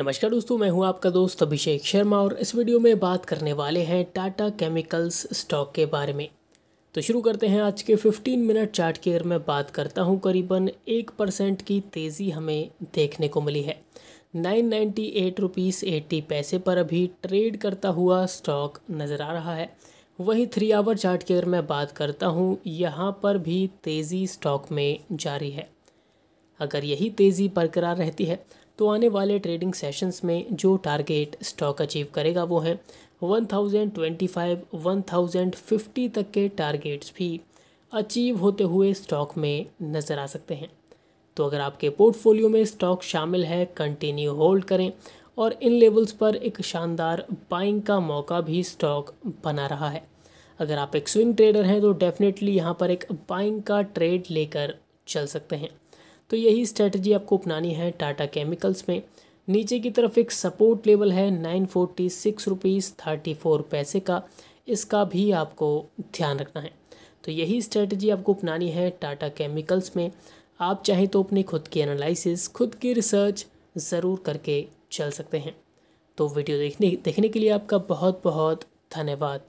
नमस्कार दोस्तों मैं हूं आपका दोस्त अभिषेक शर्मा और इस वीडियो में बात करने वाले हैं टाटा केमिकल्स स्टॉक के बारे में तो शुरू करते हैं आज के 15 मिनट चार्ट की अगर मैं बात करता हूं करीबन एक परसेंट की तेज़ी हमें देखने को मिली है nine ninety eight rupees eighty पैसे पर अभी ट्रेड करता हुआ स्टॉक नज़र आ रहा है वहीं थ्री आवर चार्ट की अगर मैं बात करता हूँ यहाँ पर भी तेज़ी स्टॉक में जारी है अगर यही तेज़ी बरकरार रहती है तो आने वाले ट्रेडिंग सेशंस में जो टारगेट स्टॉक अचीव करेगा वो है 1025, 1050 तक के टारगेट्स भी अचीव होते हुए स्टॉक में नज़र आ सकते हैं तो अगर आपके पोर्टफोलियो में स्टॉक शामिल है कंटिन्यू होल्ड करें और इन लेवल्स पर एक शानदार बाइंग का मौका भी स्टॉक बना रहा है अगर आप एक स्विंग ट्रेडर हैं तो डेफिनेटली यहाँ पर एक बाइंग का ट्रेड लेकर चल सकते हैं तो यही स्ट्रेटजी आपको अपनानी है टाटा केमिकल्स में नीचे की तरफ एक सपोर्ट लेवल है nine forty six rupees thirty four पैसे का इसका भी आपको ध्यान रखना है तो यही स्ट्रेटजी आपको अपनानी है टाटा केमिकल्स में आप चाहें तो अपनी खुद की एनालिसिस खुद की रिसर्च ज़रूर करके चल सकते हैं तो वीडियो देखने देखने के लिए आपका बहुत बहुत धन्यवाद